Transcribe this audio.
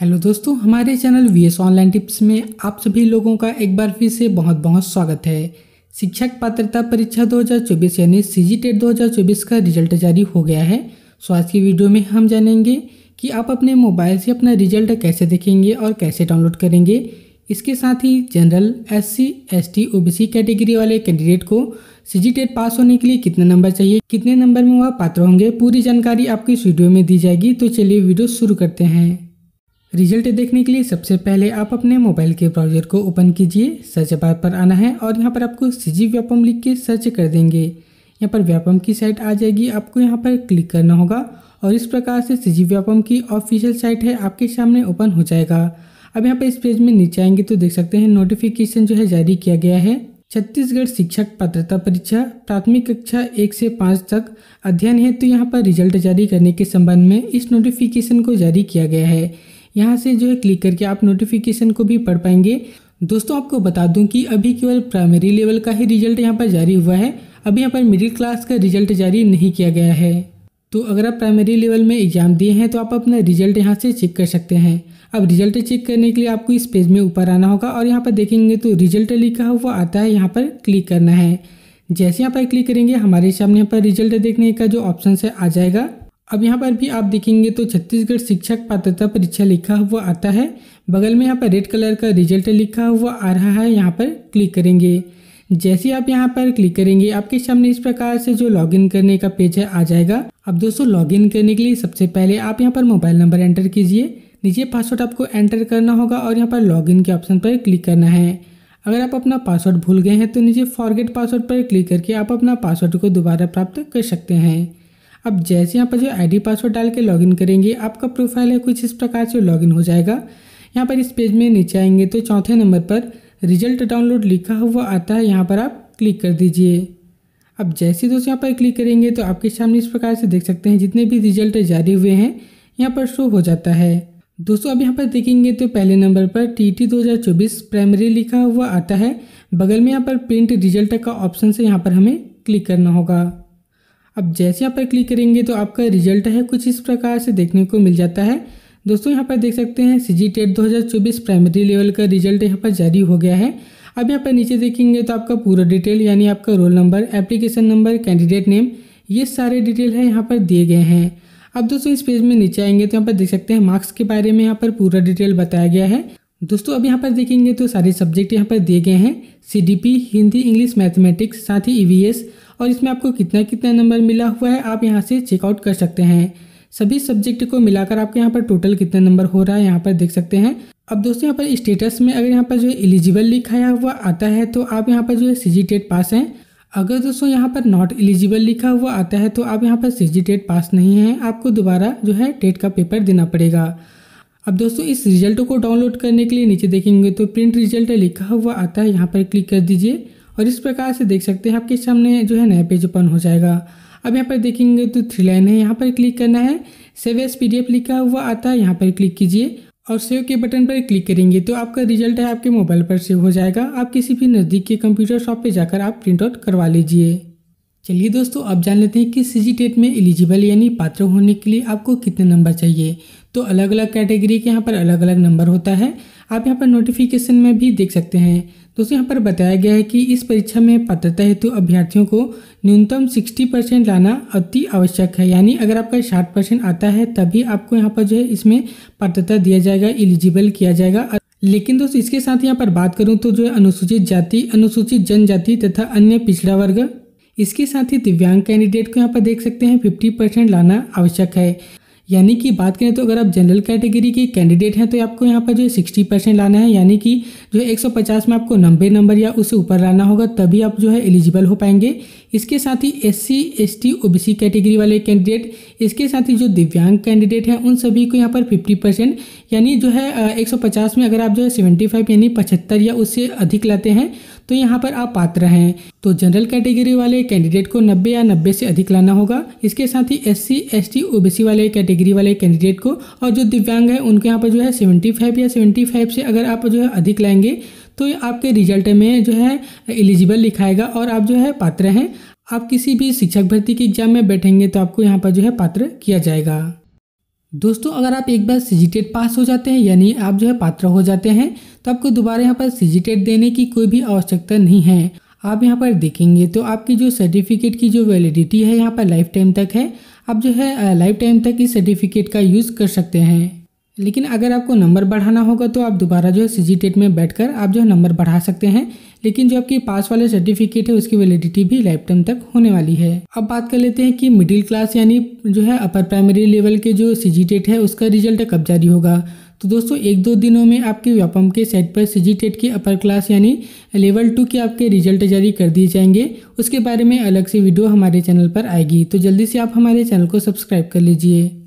hello दोस्तों हमारे channel V S online tips में आप सभी लोगों का एक बार फिर से बहुत बहुत स्वागत है शिक्षक पात्रता परीक्षा 2024 यानी सी जी टेट दो का रिजल्ट जारी हो गया है सो आज की वीडियो में हम जानेंगे कि आप अपने मोबाइल से अपना रिजल्ट कैसे देखेंगे और कैसे डाउनलोड करेंगे इसके साथ ही general S C S T O B C category वाले कैंडिडेट को सी जी टेट पास होने के लिए कितने नंबर चाहिए कितने नंबर में वह पात्र होंगे पूरी जानकारी आपको इस वीडियो में दी जाएगी तो चलिए वीडियो शुरू करते हैं रिजल्ट देखने के लिए सबसे पहले आप अपने मोबाइल के ब्राउजर को ओपन कीजिए सर्च बार पर आना है और यहाँ पर आपको सी व्यापम लिख के सर्च कर देंगे यहाँ पर व्यापम की साइट आ जाएगी आपको यहाँ पर क्लिक करना होगा और इस प्रकार से सीजी व्यापम की ऑफिशियल साइट है आपके सामने ओपन हो जाएगा अब यहाँ पर इस पेज में नीचे आएंगे तो देख सकते हैं नोटिफिकेशन जो है जारी किया गया है छत्तीसगढ़ शिक्षक पात्रता परीक्षा प्राथमिक कक्षा एक से पाँच तक अध्ययन है तो यहाँ पर रिजल्ट जारी करने के संबंध में इस नोटिफिकेशन को जारी किया गया है यहाँ से जो है क्लिक करके आप नोटिफिकेशन को भी पढ़ पाएंगे दोस्तों आपको बता दूं कि अभी केवल प्राइमरी लेवल का ही रिजल्ट यहाँ पर जारी हुआ है अभी यहाँ पर मिडिल क्लास का रिजल्ट जारी नहीं किया गया है तो अगर आप प्राइमरी लेवल में एग्ज़ाम दिए हैं तो आप अपना रिजल्ट यहाँ से चेक कर सकते हैं अब रिजल्ट चेक करने के लिए आपको इस पेज में ऊपर आना होगा और यहाँ पर देखेंगे तो रिजल्ट लिखा हुआ आता है यहाँ पर क्लिक करना है जैसे यहाँ पर क्लिक करेंगे हमारे सामने यहाँ पर रिजल्ट देखने का जो ऑप्शन है आ जाएगा अब यहाँ पर भी आप देखेंगे तो छत्तीसगढ़ शिक्षक पात्रता परीक्षा लिखा हुआ आता है बगल में यहाँ पर रेड कलर का रिजल्ट लिखा हुआ आ रहा है यहाँ पर क्लिक करेंगे जैसे आप यहाँ पर क्लिक करेंगे आपके सामने इस प्रकार से जो लॉगिन करने का पेज है आ जाएगा अब दोस्तों लॉगिन करने के लिए सबसे पहले आप यहाँ पर मोबाइल नंबर एंटर कीजिए नीचे पासवर्ड आपको एंटर करना होगा और यहाँ पर लॉगिन के ऑप्शन पर क्लिक करना है अगर आप अपना पासवर्ड भूल गए हैं तो नीचे फॉरगेट पासवर्ड पर क्लिक करके आप अपना पासवर्ड को दोबारा प्राप्त कर सकते हैं अब जैसे यहाँ पर जो आईडी पासवर्ड डाल के लॉगिन करेंगे आपका प्रोफाइल है कुछ इस प्रकार से लॉगिन हो जाएगा यहाँ पर इस पेज में नीचे आएंगे तो चौथे नंबर पर रिजल्ट डाउनलोड लिखा हुआ आता है यहाँ पर आप क्लिक कर दीजिए अब जैसे दोस्तों यहाँ पर क्लिक करेंगे तो आपके सामने इस प्रकार से देख सकते हैं जितने भी रिजल्ट जारी हुए हैं यहाँ पर शो हो जाता है दोस्तों अब यहाँ पर देखेंगे तो पहले नंबर पर टी टी दो हज़ार चौबीस प्राइमरी लिखा हुआ आता है बगल में यहाँ पर प्रिंट रिजल्ट का ऑप्शन से यहाँ पर हमें क्लिक करना होगा अब जैसे यहाँ पर क्लिक करेंगे तो आपका रिजल्ट है कुछ इस प्रकार से देखने को मिल जाता है दोस्तों यहाँ पर देख सकते हैं सी जी टेट दो प्राइमरी लेवल का रिजल्ट यहाँ पर जारी हो गया है अब यहाँ पर नीचे देखेंगे तो आपका पूरा डिटेल यानी आपका roll number application number candidate name ये सारे डिटेल है यहाँ पर दिए गए हैं अब दोस्तों इस पेज में नीचे आएंगे तो यहाँ पर देख सकते हैं मार्क्स के बारे में यहाँ पर पूरा डिटेल बताया गया है दोस्तों अब यहाँ पर देखेंगे तो सारे सब्जेक्ट यहाँ पर दिए गए हैं सी हिंदी इंग्लिश मैथमेटिक्स साथ ही ई e और इसमें आपको कितना कितना नंबर मिला हुआ है आप यहाँ से चेकआउट कर सकते हैं सभी सब्जेक्ट को मिलाकर आपके यहाँ पर टोटल कितना नंबर हो रहा है यहाँ पर देख सकते हैं अब दोस्तों यहाँ पर स्टेटस में अगर यहाँ पर जो है एलिजिबल लिखाया हुआ आता है तो आप यहाँ पर जो है सी टेट पास हैं अगर दोस्तों यहाँ पर नॉट एलिजिबल लिखा हुआ आता है तो आप यहाँ पर सी टेट पास नहीं है आपको दोबारा जो है टेट का पेपर देना पड़ेगा अब दोस्तों इस रिजल्ट को डाउनलोड करने के लिए नीचे देखेंगे तो प्रिंट रिजल्ट लिखा हुआ आता है यहाँ पर क्लिक कर दीजिए और इस प्रकार से देख सकते हैं आपके सामने जो है नया पेज ओपन हो जाएगा अब यहाँ पर देखेंगे तो थ्री लाइन है यहाँ पर क्लिक करना है सेव एस पी लिखा हुआ आता है यहाँ पर क्लिक कीजिए और सेव के बटन पर क्लिक करेंगे तो आपका रिजल्ट है आपके मोबाइल पर सेव हो जाएगा आप किसी भी नज़दीक के कंप्यूटर शॉप पर जाकर आप प्रिंट आउट करवा लीजिए चलिए दोस्तों अब जान लेते हैं कि सी टेट में एलिजिबल यानी पात्र होने के लिए आपको कितने नंबर चाहिए तो अलग अलग कैटेगरी के यहाँ पर अलग अलग नंबर होता है आप यहाँ पर नोटिफिकेशन में भी देख सकते हैं दोस्तों यहाँ पर बताया गया है कि इस परीक्षा में पात्रता हेतु तो अभ्यर्थियों को न्यूनतम 60 परसेंट लाना अति आवश्यक है यानी अगर आपका 60 परसेंट आता है तभी आपको यहाँ पर जो है इसमें पात्रता दिया जाएगा एलिजिबल किया जाएगा लेकिन दोस्तों इसके साथ यहाँ पर बात करूँ तो जो है अनुसूचित जाति अनुसूचित जनजाति तथा अन्य पिछड़ा वर्ग इसके साथ ही दिव्यांग कैंडिडेट को यहाँ पर देख सकते हैं फिफ्टी परसेंट लाना आवश्यक है यानी कि बात करें तो अगर आप जनरल कैटेगरी के कैंडिडेट हैं तो आपको यहाँ पर जो सिक्सटी परसेंट लाना है यानी कि जो है पचास में आपको नब्बे नंबर या उससे ऊपर लाना होगा तभी आप जो है एलिजिबल हो पाएंगे इसके साथ ही S C S T O B C category वाले कैंडिडेट इसके साथ ही जो दिव्यांग कैंडिडेट हैं उन सभी को यहाँ पर फिफ्टी परसेंट यानी जो है पचास में अगर आप जो है सेवेंटी फाइव यानी पचहत्तर या उससे अधिक लाते हैं तो यहाँ पर आप पात्र हैं तो जनरल कैटेगरी वाले कैंडिडेट को नब्बे या नब्बे से अधिक लाना होगा इसके साथ ही S C S T O B C वाले कैटेगरी वाले कैंडिडेट को और जो दिव्यांग है उनके यहाँ पर जो है सेवेंटी फाइव या सेवेंटी फाइव से अगर आप जो है अधिक लाएंगे तो आपके रिजल्ट में जो है एलिजिबल लिखाएगा और आप जो है पात्र हैं आप किसी भी शिक्षक भर्ती के एग्जाम में बैठेंगे तो आपको यहाँ पर जो है पात्र किया जाएगा दोस्तों अगर आप एक बार सी पास हो जाते हैं यानी आप जो है पात्र हो जाते हैं तो आपको दोबारा यहाँ पर सी देने की कोई भी आवश्यकता नहीं है आप यहाँ पर देखेंगे तो आपकी जो सर्टिफिकेट की जो वैलिडिटी है यहाँ पर लाइफ टाइम तक है आप जो है लाइफ टाइम तक इस सर्टिफिकेट का यूज़ कर सकते हैं लेकिन अगर आपको नंबर बढ़ाना होगा तो आप दोबारा जो है सी में बैठ कर आप जो है नंबर बढ़ा सकते हैं लेकिन जो आपकी पास वाले सर्टिफिकेट है उसकी वैलिडिटी भी लाइफ टाइम तक होने वाली है अब बात कर लेते हैं कि मिडिल क्लास यानी जो है अपर प्राइमरी लेवल के जो सी है उसका रिजल्ट कब जारी होगा तो दोस्तों एक दो दिनों में आपके व्यापम के साइट पर सी जी टेट की अपर क्लास यानी लेवल टू के आपके रिजल्ट जारी कर दिए जाएंगे उसके बारे में अलग से वीडियो हमारे चैनल पर आएगी तो जल्दी से आप हमारे चैनल को सब्सक्राइब कर लीजिए